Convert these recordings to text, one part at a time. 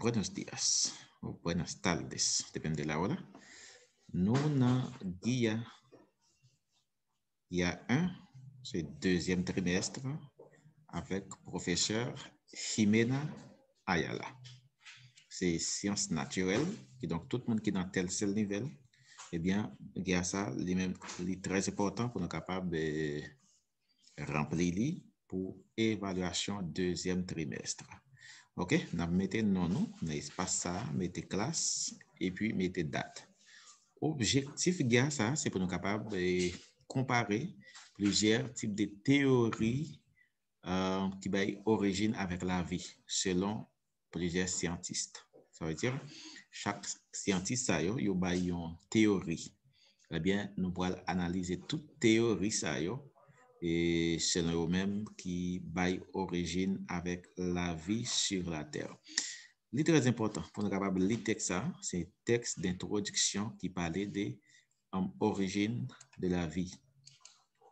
buenos días o tardes, depende de il un, c'est deuxième trimestre, avec professeur Jimena Ayala. C'est sciences naturelles, et donc tout le monde qui est dans tel seul niveau, eh bien, il y a ça, c'est très important pour nous capables de remplir pour évaluation deuxième trimestre. Ok, nan mette nanon, nan espasa, mette klas, epi mette dat. Objektif gen sa, se pou nou kapab, e kompare plijer tip de teori ki bay orijin avèk la vi, selon plijer siyantist. Sa vey tir, chak siyantist sa yo, yo bay yon teori. Rebyen, eh nou boal analize tout teori sa yo, et c'est nous mêmes qui baillent origine avec la vie sur la terre. C'est très important pour nous capables de lire texte, c'est un texte d'introduction qui parlait de l'origine de la vie.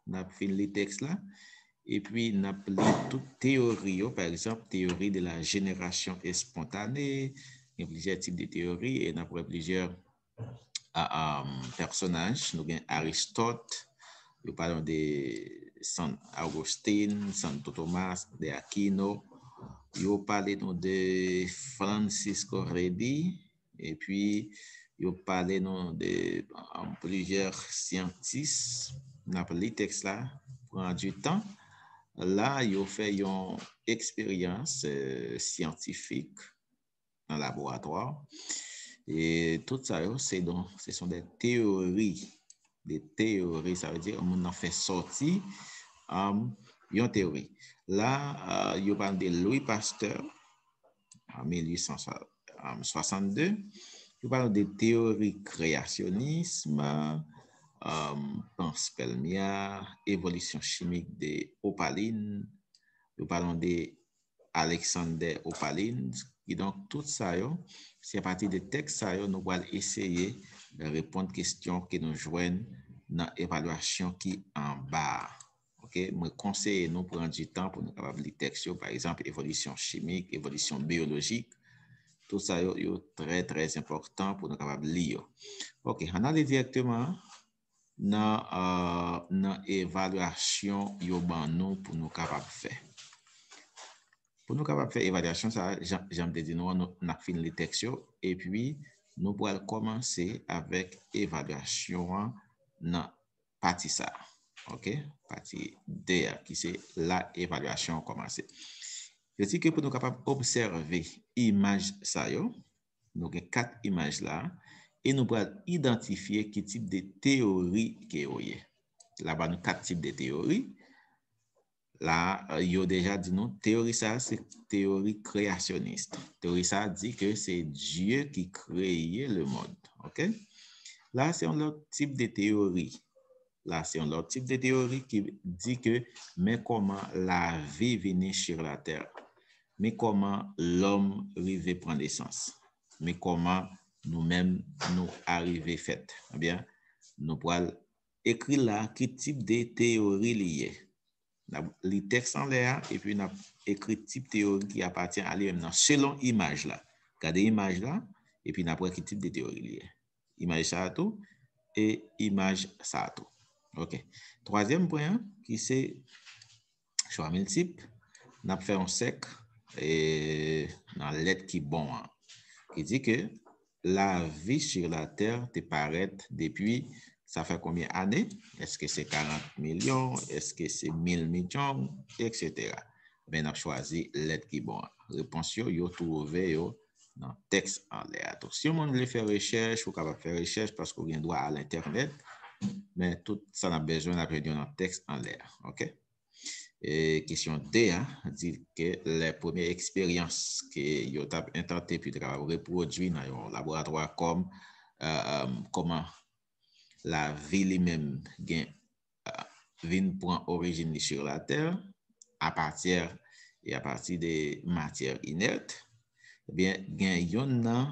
On a fini les textes là, et puis on a pris toute théorie, oh, par exemple, théorie de la génération spontanée, il y a plusieurs types de théories, et on a plusieurs euh, euh, personnages. Nous avons Aristote, nous parlons des San Agostin, San Totomas, de Aquino. Yo pale nou de Francisco Redi. E pi yo pale nou de an plijer siyantis. N ap li teks la. Prandu tan. La yo fe yon eksperyans euh, siyantifik nan laboratoar. E tout sa yo se son de teori. de teori, ça veut dire on en fait sorti um, yon teori. Là, euh, yon parle de Louis Pasteur en 1862, yon parle de teori kreasyonisme, um, Panspelmiat, évolution chimique de Opaline, yon parle de Alexandre Opaline, et donc tout ça yon, c'est à partir de texte ça yon, nous voyons essayer, reponde kestyon ki nou jwen nan evalwasyon ki an ba. Ok, mwen konseye nou pou an di tan pou nou kapab li teksyon. Par exemple, evalwasyon chemik, evalwasyon biyologik. Tout sa yo yo tre tre important pou nou kapab li yo. Ok, an ale direktman nan euh, evalwasyon yo ban nou pou nou kapab fe. Pou nou kapab fe evalwasyon, sa janm de di nou an nou nak fin li teksyon. Et puis... Nou pou al komanse avèk evalwasyon nan pati sa. Ok, pati der ki se la evalwasyon komanse. Je ti ke pou nou kapab obseve imaj sa yo. Nou ke kat imaj la. E nou pou al identifiye ki tip de teori ke yo ye. La ba nou kat tip de teori. La, euh, yo deja di nou, teori sa, se teori kreasyonist. Teori sa di ke se Diyo ki kreye le mod. Ok? La, se yon lor tip de teori. La, se yon lor tip de teori ki di ke, me koman la vi veni chir la ter. Me koman lom ri ve prende sens. Me koman nou men nou arri ve fet. Abyan, nou po al ekri la ki tip de teori li ye. Na li tek san le a, e pi nap ekri tip teori ki apatien a li men nan selon imaj la. Kade imaj la, e pi nap ekri tip de teori li e. Imaj sa ato, e imaj sa ato. Ok. Troasyem poyen ki se, chwa men tip, nap fey an sek, e nan let ki bon an. Ki di ke, la vi shir la ter te paret depi, Sa fè koumye anè? Eske se 40 milyon? Eske se 1000 milyon? Etc. Ben ap chwazi let ki bon. Reponsyon, yo touve yo nan tekst an lè. Atos, si yon moun lè fè rechèj, fò kaba fè rechèj, paskou gen dwa al internet, men tout sa nan bejoun apè diyo nan tekst an lè. Ok? E, kisyon D, di ke le pweme eksperyans ki yo tap entante pi dra vre prodwi nan yon laboratoire koma la vi li mem gen euh, vin pou an orijin li sur la ter, a patir e a patir de matyer inert, eh gen yon nan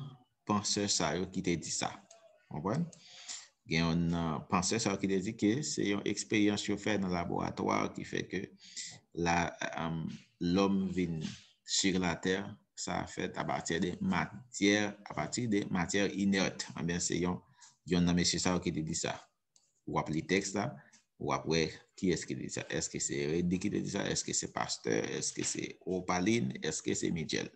panse sa yo ki te di sa. Gen yon nan panse sa yo ki te di ki se yon eksperyans yo fe nan laboratoar ki fe ke la euh, lom vin sur la ter, sa a fet a patir de matyer a patir de matyer inert, an eh ben se yon qui y dit ça. ou qui te ça. Ou après, qui est-ce qui te dit ça? Est-ce que c'est Reddy qui te Est-ce que c'est Pasteur, Est-ce que c'est Opaline, Est-ce que c'est Mitchell.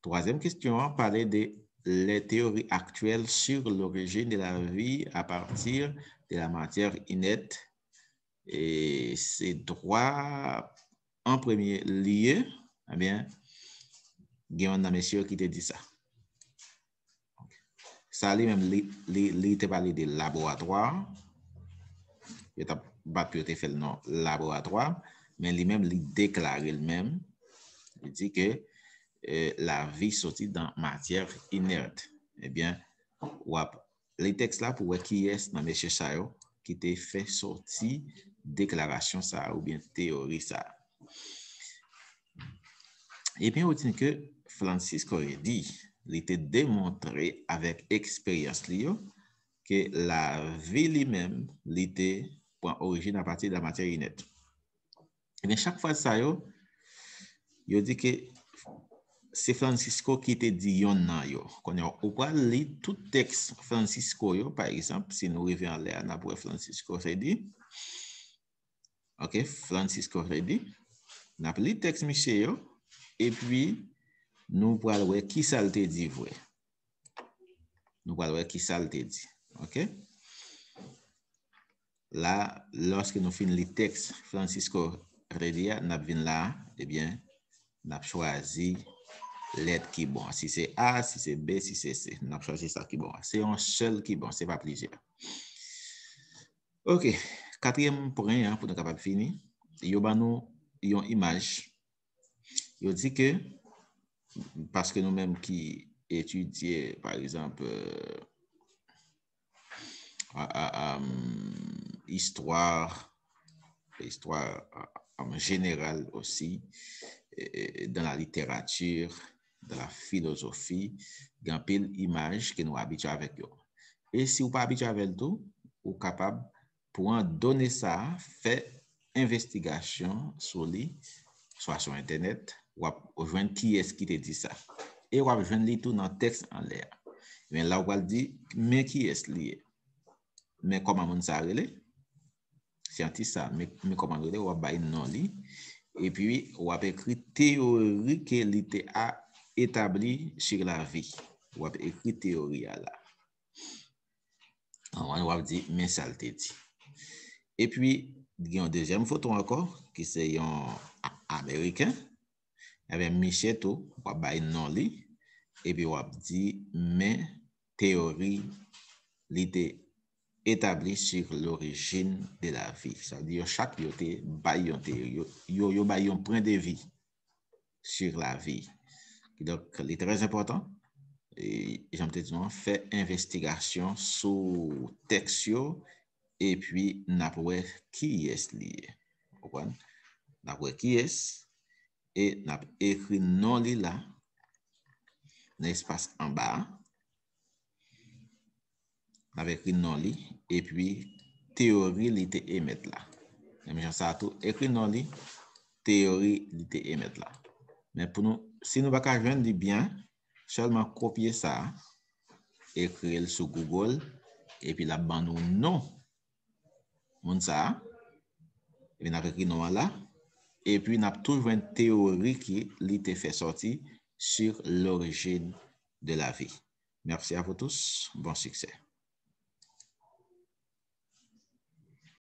Troisième question, on parlait de les théories actuelles sur l'origine de la vie à partir de la matière inerte. Et ses droits, en premier lieu, eh bien, il y en a un qui te dit ça. sa li men li te bali de laboratoire, yo ta bat pi yo te fel nan laboratoire, men li men li deklare li men, li di ke e, la vi soti dan matyere inerte. Ebyen, eh wap, li tekst la pou wè ki yes nan M. Sayo, ki te fe soti deklarasyon sa ou bien teori sa. Ebyen, eh wè ti ke Francisco e di, li te demontre avèk eksperyans li yo ke la vi li mèm li te pou an orijin apati la materi net. Ne chak fwa sa yo, yo di ke se Francisco ki te di yon nan yo, kon yo ou kwa li tout tekst Francisco yo, par isamp, si nou revè an lè an apwe Francisco se di, ok, Francisco se di, nap li tekst mi se yo, e pwi Nou pou alwe ki sa lte di vwe. Nou pou alwe ki sa lte di. Ok? La, loske nou fin li teks Francisco Redia, nap vin la, ebyen, nap chwazi let ki bon. Si se A, si se B, si se C. Nap chwazi sa ki bon. Se yon sel ki bon, se pa plije. Ok. Katryem pwren, pou nou kapap fini. Yo ban nou yon imaj. Yo di ke... Paske nou menm ki etudye, par exemple, istwar, istwar generel osi, dan la literatür, dan la filosofi, gen pil imaj ke nou abidja avèk yo. E si ou pa abidja avèk do, ou kapab pou an donè sa, fè investigasyon sou li, swa sou internet, Wap, oujwen ki es ki te di sa. E wap, oujwen li tout nan tekst an le a. Men la wap di, men ki es li e. Men koma moun sa rele. Sianti sa, men koma rele, wap bay nan li. E pi, wap ekri teorike li te a etabli chik la vi. Wap, ekri teori a la. An wap di, men sal te di. E pi, di yon dejem foton akor, ki se yon Ameriken. Ebe misyeto, wap bay nan li, epi wap di, men teori li te etabli sur l'orijin de la vi. Sa di yo chak yo te bay yon te, yo yo bay yon pren de vi sur la vi. Ki dok, li trez important, e jante di nan, fe investigasyon sou teksyo, epi napwe ki yes li. Okan? Napwe ki yes, e nap ekri nan li la nan espas an ba nan ekri nan li e pi teori li te emet la nan men jan sa tou ekri nan li teori li te emet la men pou nou si nou baka jwen di byan solman kopye sa ekri el sou google e pi la ban nou nan moun sa e bin ap ekri nan wala Et puis, on a toujours une théorie qui fait sortir sur l'origine de la vie. Merci à vous tous. Bon succès.